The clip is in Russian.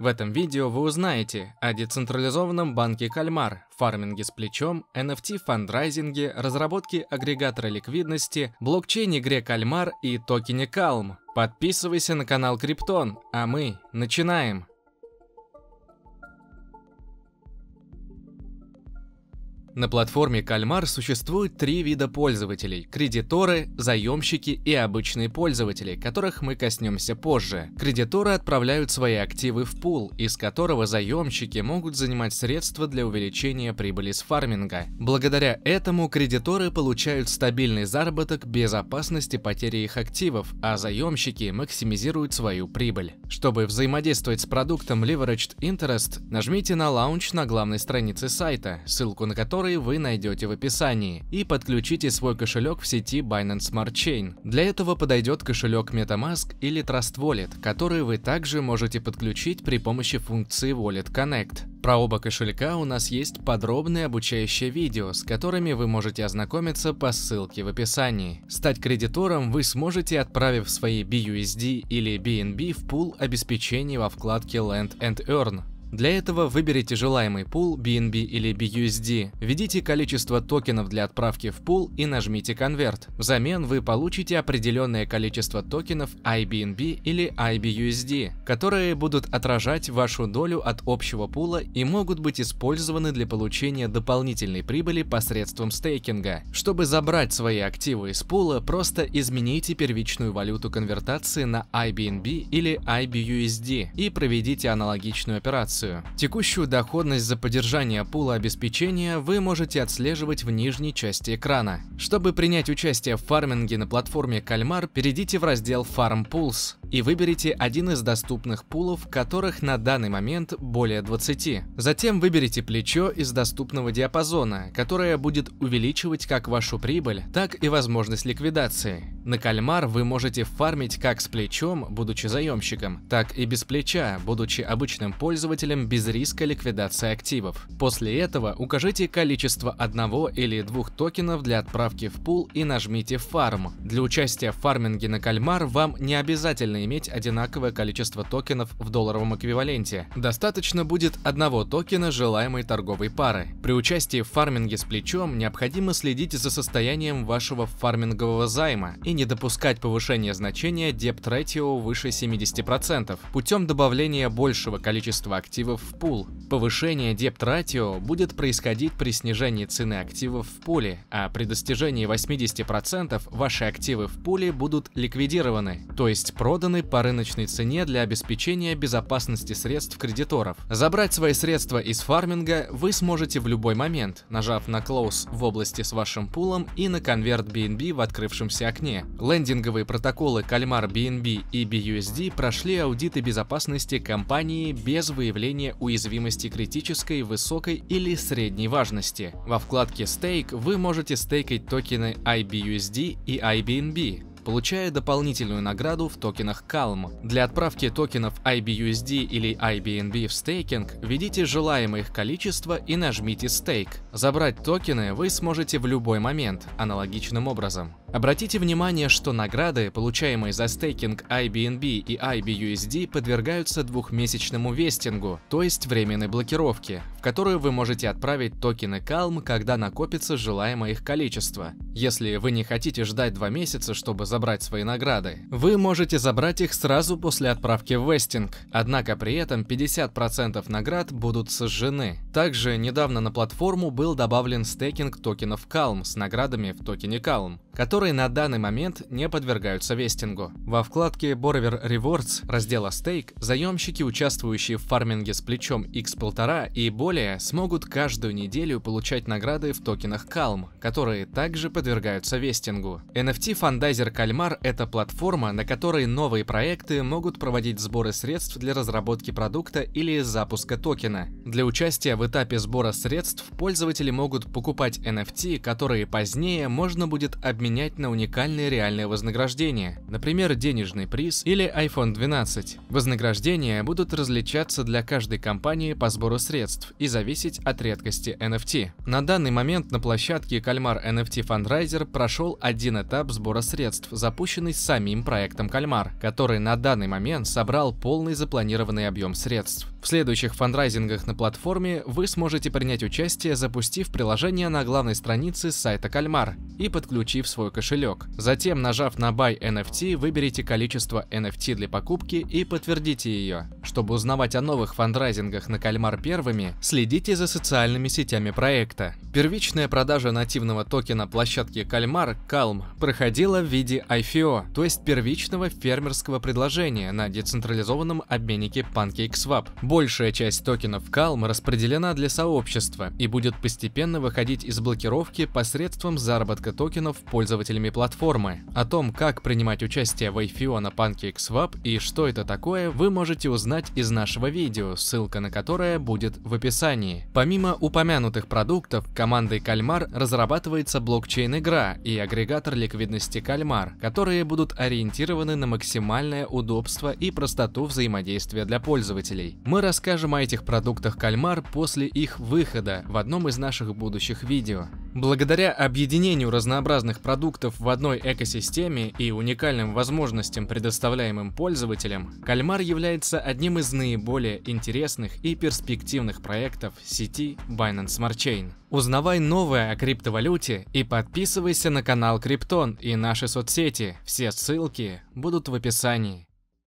В этом видео вы узнаете о децентрализованном банке Кальмар, фарминге с плечом, NFT фандрайзинге, разработке агрегатора ликвидности, блокчейне игре Кальмар и токене Calm. Подписывайся на канал Криптон, а мы начинаем! На платформе Кальмар существует три вида пользователей – кредиторы, заемщики и обычные пользователи, которых мы коснемся позже. Кредиторы отправляют свои активы в пул, из которого заемщики могут занимать средства для увеличения прибыли с фарминга. Благодаря этому кредиторы получают стабильный заработок без опасности потери их активов, а заемщики максимизируют свою прибыль. Чтобы взаимодействовать с продуктом Leveraged Interest, нажмите на лаунч на главной странице сайта, ссылку на который которые вы найдете в описании, и подключите свой кошелек в сети Binance Smart Chain. Для этого подойдет кошелек MetaMask или Trust Wallet, который вы также можете подключить при помощи функции Wallet Connect. Про оба кошелька у нас есть подробные обучающие видео, с которыми вы можете ознакомиться по ссылке в описании. Стать кредитором вы сможете, отправив свои BUSD или BNB в пул обеспечения во вкладке Land and Earn. Для этого выберите желаемый пул BNB или BUSD, введите количество токенов для отправки в пул и нажмите «Конверт». Взамен вы получите определенное количество токенов IBNB или IBUSD, которые будут отражать вашу долю от общего пула и могут быть использованы для получения дополнительной прибыли посредством стейкинга. Чтобы забрать свои активы из пула, просто измените первичную валюту конвертации на IBNB или IBUSD и проведите аналогичную операцию информацию. Текущую доходность за поддержание пула обеспечения вы можете отслеживать в нижней части экрана. Чтобы принять участие в фарминге на платформе Кальмар, перейдите в раздел Farm Pools и выберите один из доступных пулов, которых на данный момент более 20. Затем выберите плечо из доступного диапазона, которое будет увеличивать как вашу прибыль, так и возможность ликвидации. На кальмар вы можете фармить как с плечом, будучи заемщиком, так и без плеча, будучи обычным пользователем без риска ликвидации активов. После этого укажите количество одного или двух токенов для отправки в пул и нажмите «Фарм». Для участия в фарминге на кальмар вам не обязательно иметь одинаковое количество токенов в долларовом эквиваленте. Достаточно будет одного токена желаемой торговой пары. При участии в фарминге с плечом необходимо следить за состоянием вашего фармингового займа и не допускать повышения значения депт ретио выше 70% путем добавления большего количества активов в пул. Повышение депт ратио будет происходить при снижении цены активов в пуле, а при достижении 80% ваши активы в пуле будут ликвидированы, то есть проданы проданы по рыночной цене для обеспечения безопасности средств кредиторов. Забрать свои средства из фарминга вы сможете в любой момент, нажав на Close в области с вашим пулом и на конверт BNB в открывшемся окне. Лендинговые протоколы Кальмар BNB и BUSD прошли аудиты безопасности компании без выявления уязвимости критической, высокой или средней важности. Во вкладке Stake вы можете стейкать токены IBUSD и IBNB, получая дополнительную награду в токенах Calm. Для отправки токенов IBUSD или IBNB в стейкинг введите желаемое их количество и нажмите «Стейк». Забрать токены вы сможете в любой момент, аналогичным образом. Обратите внимание, что награды, получаемые за стейкинг IBNB и IBUSD, подвергаются двухмесячному вестингу, то есть временной блокировке, в которую вы можете отправить токены Calm, когда накопится желаемое их количество. Если вы не хотите ждать два месяца, чтобы забрать свои награды, вы можете забрать их сразу после отправки в вестинг, однако при этом 50% наград будут сожжены. Также недавно на платформу был добавлен стейкинг токенов Calm с наградами в токене Calm, который которые на данный момент не подвергаются вестингу. Во вкладке Borrower Rewards раздела Stake заемщики, участвующие в фарминге с плечом X1,5 и более, смогут каждую неделю получать награды в токенах Calm, которые также подвергаются вестингу. NFT Fundizer Кальмар – это платформа, на которой новые проекты могут проводить сборы средств для разработки продукта или запуска токена. Для участия в этапе сбора средств пользователи могут покупать NFT, которые позднее можно будет обменять обменять на уникальные реальные вознаграждения, например, денежный приз или iPhone 12. Вознаграждения будут различаться для каждой компании по сбору средств и зависеть от редкости NFT. На данный момент на площадке Кальмар NFT Fundraiser прошел один этап сбора средств, запущенный самим проектом Кальмар, который на данный момент собрал полный запланированный объем средств. В следующих фандрайзингах на платформе вы сможете принять участие, запустив приложение на главной странице сайта Кальмар и подключив свой кошелек. Затем, нажав на Buy NFT, выберите количество NFT для покупки и подтвердите ее. Чтобы узнавать о новых фандрайзингах на Кальмар первыми, следите за социальными сетями проекта. Первичная продажа нативного токена площадки Кальмар Calm проходила в виде IFO, то есть первичного фермерского предложения на децентрализованном обменнике PancakeSwap. Большая часть токенов Calm распределена для сообщества и будет постепенно выходить из блокировки посредством заработка токенов пользователями платформы. О том, как принимать участие в IFO на PancakeSwap и что это такое, вы можете узнать из нашего видео, ссылка на которое будет в описании. Помимо упомянутых продуктов, командой Кальмар разрабатывается блокчейн-игра и агрегатор ликвидности Кальмар, которые будут ориентированы на максимальное удобство и простоту взаимодействия для пользователей. Мы расскажем о этих продуктах кальмар после их выхода в одном из наших будущих видео. Благодаря объединению разнообразных продуктов в одной экосистеме и уникальным возможностям, предоставляемым пользователям, кальмар является одним из наиболее интересных и перспективных проектов сети Binance Smart Chain. Узнавай новое о криптовалюте и подписывайся на канал Криптон и наши соцсети. Все ссылки будут в описании.